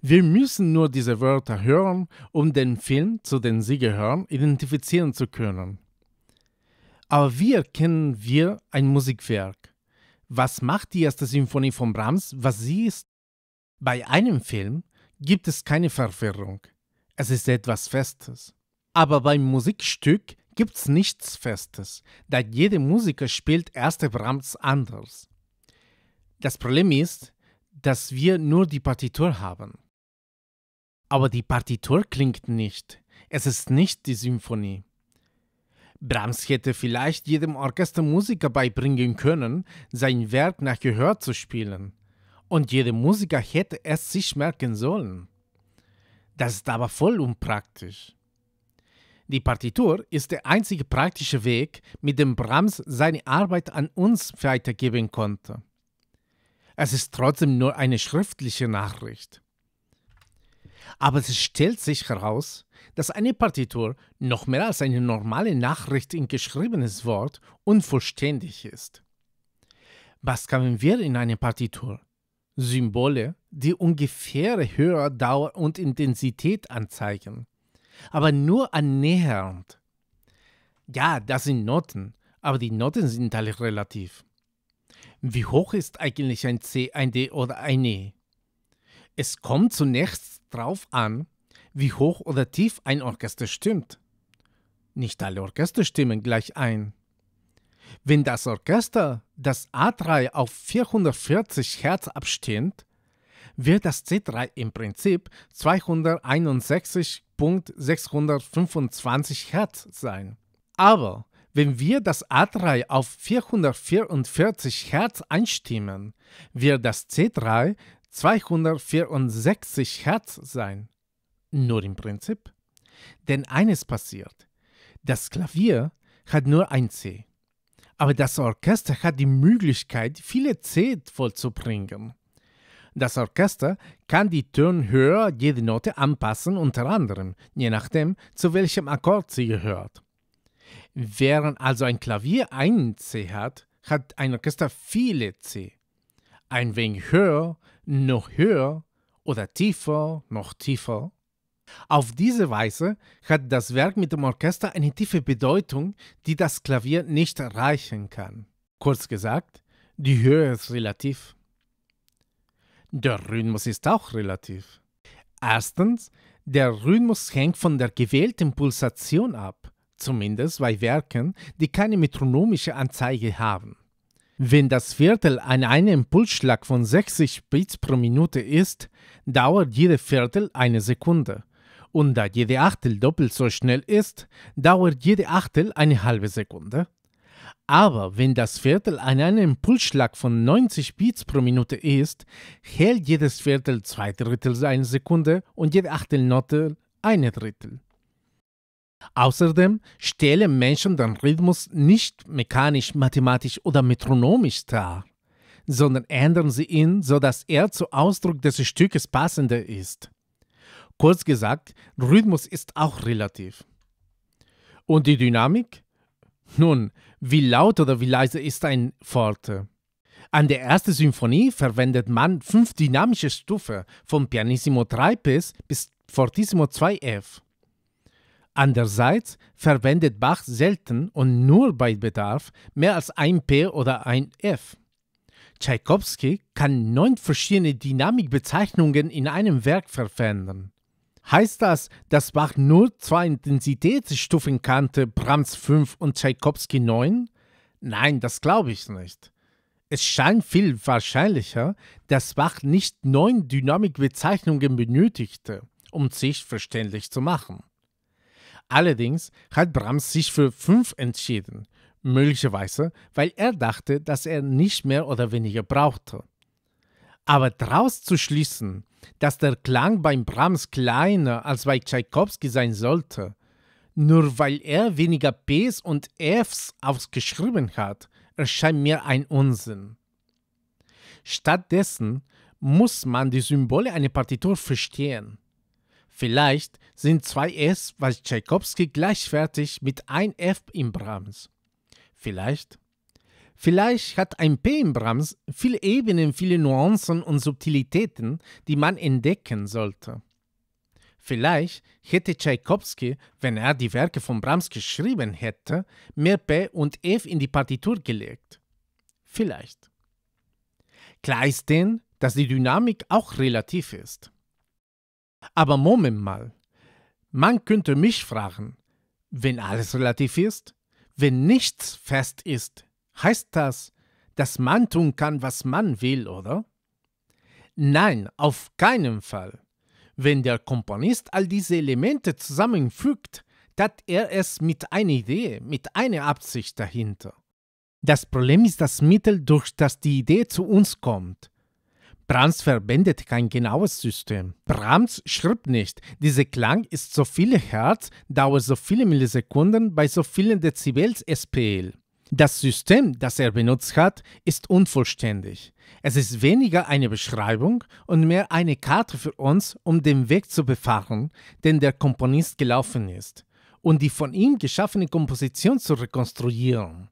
Wir müssen nur diese Wörter hören, um den Film, zu dem sie gehören, identifizieren zu können. Aber wie erkennen wir ein Musikwerk? Was macht die erste Sinfonie von Brahms, was sie ist? Bei einem Film gibt es keine Verwirrung. Es ist etwas Festes. Aber beim Musikstück gibt es nichts Festes, da jeder Musiker spielt erste Brahms anders. Das Problem ist, dass wir nur die Partitur haben. Aber die Partitur klingt nicht. Es ist nicht die Symphonie. Brahms hätte vielleicht jedem Orchestermusiker beibringen können, sein Werk nach Gehör zu spielen. Und jeder Musiker hätte es sich merken sollen. Das ist aber voll unpraktisch. Die Partitur ist der einzige praktische Weg, mit dem Brahms seine Arbeit an uns weitergeben konnte. Es ist trotzdem nur eine schriftliche Nachricht. Aber es stellt sich heraus, dass eine Partitur noch mehr als eine normale Nachricht in geschriebenes Wort unvollständig ist. Was haben wir in einer Partitur? Symbole, die ungefähre Höhe, Dauer und Intensität anzeigen, aber nur annähernd. Ja, das sind Noten, aber die Noten sind alle relativ. Wie hoch ist eigentlich ein C, ein D oder ein E? Es kommt zunächst darauf an, wie hoch oder tief ein Orchester stimmt. Nicht alle Orchester stimmen gleich ein. Wenn das Orchester das A3 auf 440 Hertz abstimmt, wird das C3 im Prinzip 261.625 Hertz sein. Aber wenn wir das A3 auf 444 Hertz einstimmen, wird das C3 264 Hertz sein. Nur im Prinzip. Denn eines passiert. Das Klavier hat nur ein C. Aber das Orchester hat die Möglichkeit, viele C vollzubringen. Das Orchester kann die Tonhöhe jede Note anpassen, unter anderem, je nachdem, zu welchem Akkord sie gehört. Während also ein Klavier ein C hat, hat ein Orchester viele C. Ein wenig höher noch höher oder tiefer, noch tiefer. Auf diese Weise hat das Werk mit dem Orchester eine tiefe Bedeutung, die das Klavier nicht erreichen kann. Kurz gesagt, die Höhe ist relativ. Der Rhythmus ist auch relativ. Erstens, der Rhythmus hängt von der gewählten Pulsation ab, zumindest bei Werken, die keine metronomische Anzeige haben. Wenn das Viertel an einem Impulsschlag von 60 Beats pro Minute ist, dauert jede Viertel eine Sekunde. Und da jede Achtel doppelt so schnell ist, dauert jede Achtel eine halbe Sekunde. Aber wenn das Viertel an einem Impulsschlag von 90 Beats pro Minute ist, hält jedes Viertel zwei Drittel eine Sekunde und jede Achtelnote eine Drittel. Außerdem stellen Menschen den Rhythmus nicht mechanisch, mathematisch oder metronomisch dar, sondern ändern sie ihn, sodass er zum Ausdruck des Stückes passender ist. Kurz gesagt, Rhythmus ist auch relativ. Und die Dynamik? Nun, wie laut oder wie leise ist ein Forte? An der ersten Symphonie verwendet man fünf dynamische Stufen, von Pianissimo 3 bis, bis Fortissimo 2f. Andererseits verwendet Bach selten und nur bei Bedarf mehr als ein P oder ein F. Tschaikowski kann neun verschiedene Dynamikbezeichnungen in einem Werk verwenden. Heißt das, dass Bach nur zwei Intensitätsstufen kannte, Brahms 5 und Tschaikowski 9? Nein, das glaube ich nicht. Es scheint viel wahrscheinlicher, dass Bach nicht neun Dynamikbezeichnungen benötigte, um sich verständlich zu machen. Allerdings hat Brahms sich für 5 entschieden, möglicherweise, weil er dachte, dass er nicht mehr oder weniger brauchte. Aber daraus zu schließen, dass der Klang beim Brahms kleiner als bei Tschaikowski sein sollte, nur weil er weniger Ps und Fs ausgeschrieben hat, erscheint mir ein Unsinn. Stattdessen muss man die Symbole einer Partitur verstehen. Vielleicht sind zwei S bei Tchaikovsky gleichwertig mit ein F im Brahms. Vielleicht. Vielleicht hat ein P im Brahms viele Ebenen, viele Nuancen und Subtilitäten, die man entdecken sollte. Vielleicht hätte Tchaikovsky, wenn er die Werke von Brahms geschrieben hätte, mehr P und F in die Partitur gelegt. Vielleicht. Klar ist denn, dass die Dynamik auch relativ ist. Aber Moment mal, man könnte mich fragen, wenn alles relativ ist, wenn nichts fest ist, heißt das, dass man tun kann, was man will, oder? Nein, auf keinen Fall. Wenn der Komponist all diese Elemente zusammenfügt, hat er es mit einer Idee, mit einer Absicht dahinter. Das Problem ist das Mittel, durch das die Idee zu uns kommt. Brahms verwendet kein genaues System. Brahms schreibt nicht, dieser Klang ist so viele Hertz, dauert so viele Millisekunden bei so vielen Dezibels SPL. Das System, das er benutzt hat, ist unvollständig. Es ist weniger eine Beschreibung und mehr eine Karte für uns, um den Weg zu befahren, den der Komponist gelaufen ist, und die von ihm geschaffene Komposition zu rekonstruieren.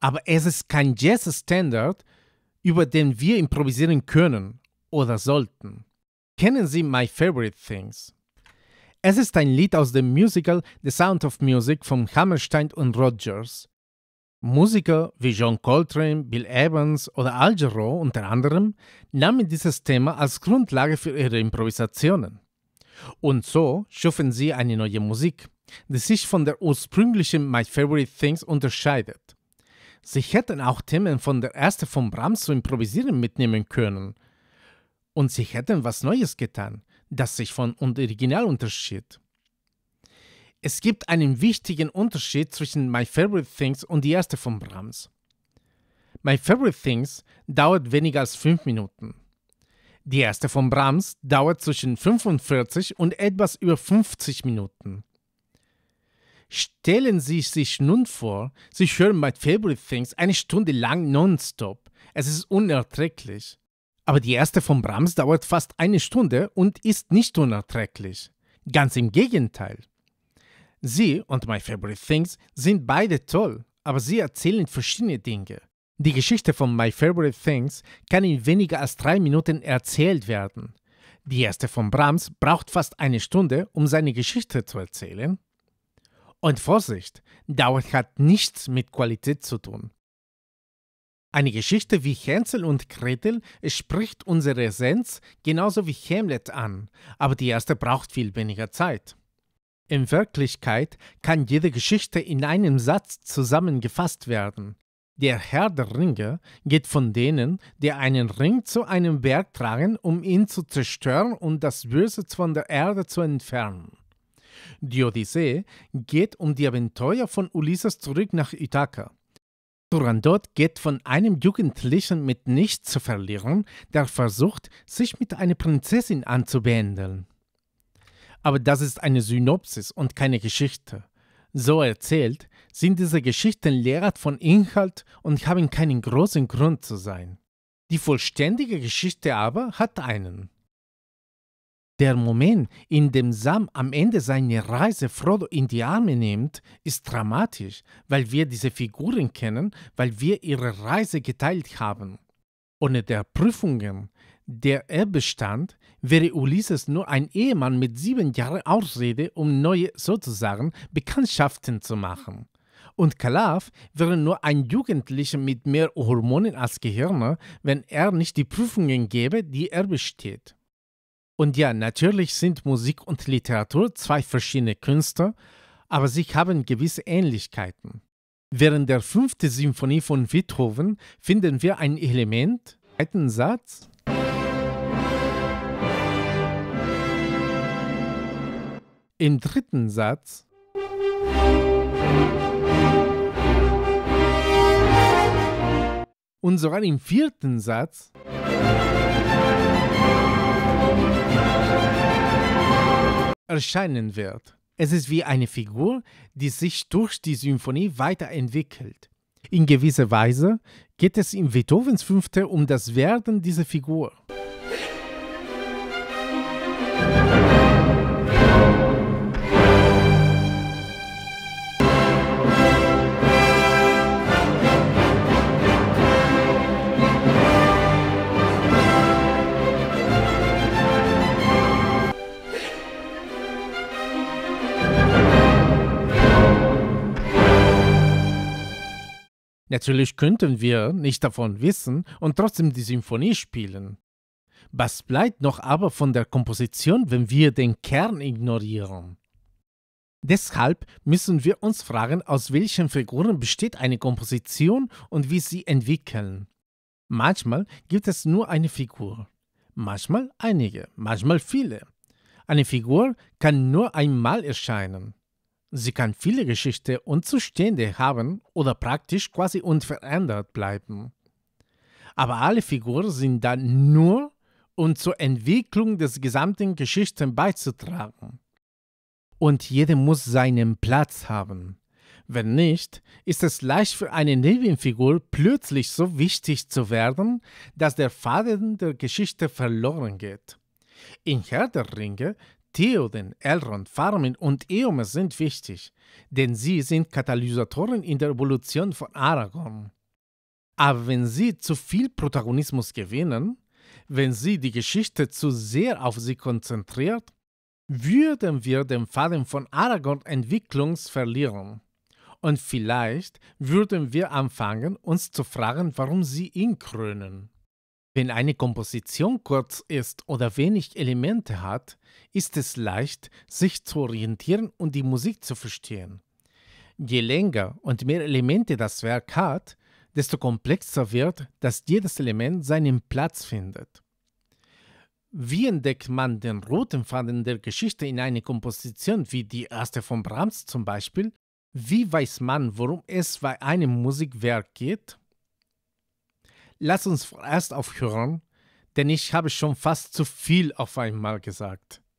Aber es ist kein Jazz-Standard, über den wir improvisieren können oder sollten. Kennen Sie My Favorite Things? Es ist ein Lied aus dem Musical The Sound of Music von Hammerstein und Rogers. Musiker wie John Coltrane, Bill Evans oder Al Jarreau unter anderem nahmen dieses Thema als Grundlage für ihre Improvisationen. Und so schufen sie eine neue Musik, die sich von der ursprünglichen My Favorite Things unterscheidet. Sie hätten auch Themen von der Erste von Brahms zu improvisieren mitnehmen können. Und sie hätten was Neues getan, das sich von Original unterschied. Es gibt einen wichtigen Unterschied zwischen My Favorite Things und die erste von Brahms. My Favorite Things dauert weniger als 5 Minuten. Die erste von Brahms dauert zwischen 45 und etwas über 50 Minuten. Stellen Sie sich nun vor, Sie hören My Favorite Things eine Stunde lang nonstop. Es ist unerträglich. Aber die erste von Brahms dauert fast eine Stunde und ist nicht unerträglich. Ganz im Gegenteil. Sie und My Favorite Things sind beide toll, aber sie erzählen verschiedene Dinge. Die Geschichte von My Favorite Things kann in weniger als drei Minuten erzählt werden. Die erste von Brahms braucht fast eine Stunde, um seine Geschichte zu erzählen, und Vorsicht, Dauer hat nichts mit Qualität zu tun. Eine Geschichte wie Hänsel und Gretel spricht unsere Essenz genauso wie Hamlet an, aber die erste braucht viel weniger Zeit. In Wirklichkeit kann jede Geschichte in einem Satz zusammengefasst werden. Der Herr der Ringe geht von denen, die einen Ring zu einem Berg tragen, um ihn zu zerstören und das Böse von der Erde zu entfernen. Die Odyssee geht um die Abenteuer von Ulysses zurück nach Ithaka. Turandot geht von einem Jugendlichen mit nichts zu verlieren, der versucht, sich mit einer Prinzessin anzubändeln. Aber das ist eine Synopsis und keine Geschichte. So erzählt, sind diese Geschichten leer von Inhalt und haben keinen großen Grund zu sein. Die vollständige Geschichte aber hat einen. Der Moment, in dem Sam am Ende seiner Reise Frodo in die Arme nimmt, ist dramatisch, weil wir diese Figuren kennen, weil wir ihre Reise geteilt haben. Ohne der Prüfungen, der er bestand, wäre Ulysses nur ein Ehemann mit sieben Jahren Ausrede, um neue, sozusagen, Bekanntschaften zu machen. Und Kalaf wäre nur ein Jugendlicher mit mehr Hormonen als Gehirne, wenn er nicht die Prüfungen gäbe, die er besteht. Und ja, natürlich sind Musik und Literatur zwei verschiedene Künste, aber sie haben gewisse Ähnlichkeiten. Während der fünften Symphonie von Beethoven finden wir ein Element, einen Satz, im dritten Satz, und sogar im vierten Satz erscheinen wird. Es ist wie eine Figur, die sich durch die Symphonie weiterentwickelt. In gewisser Weise geht es in Beethovens Fünfte um das Werden dieser Figur. Natürlich könnten wir nicht davon wissen und trotzdem die Symphonie spielen. Was bleibt noch aber von der Komposition, wenn wir den Kern ignorieren? Deshalb müssen wir uns fragen, aus welchen Figuren besteht eine Komposition und wie sie entwickeln. Manchmal gibt es nur eine Figur, manchmal einige, manchmal viele. Eine Figur kann nur einmal erscheinen. Sie kann viele Geschichte und Zustände haben oder praktisch quasi unverändert bleiben. Aber alle Figuren sind dann nur, um zur Entwicklung des gesamten Geschichten beizutragen. Und jeder muss seinen Platz haben. Wenn nicht, ist es leicht für eine Nebenfigur plötzlich so wichtig zu werden, dass der Faden der Geschichte verloren geht. In Herr der Ringe Theoden, Elrond, Farmin und Eomer sind wichtig, denn sie sind Katalysatoren in der Evolution von Aragorn. Aber wenn sie zu viel Protagonismus gewinnen, wenn sie die Geschichte zu sehr auf sie konzentriert, würden wir den Faden von Aragorn Entwicklungs verlieren. Und vielleicht würden wir anfangen, uns zu fragen, warum sie ihn krönen. Wenn eine Komposition kurz ist oder wenig Elemente hat, ist es leicht, sich zu orientieren und die Musik zu verstehen. Je länger und mehr Elemente das Werk hat, desto komplexer wird, dass jedes Element seinen Platz findet. Wie entdeckt man den roten Faden der Geschichte in einer Komposition wie die erste von Brahms zum Beispiel? Wie weiß man, worum es bei einem Musikwerk geht? Lass uns erst aufhören, denn ich habe schon fast zu viel auf einmal gesagt.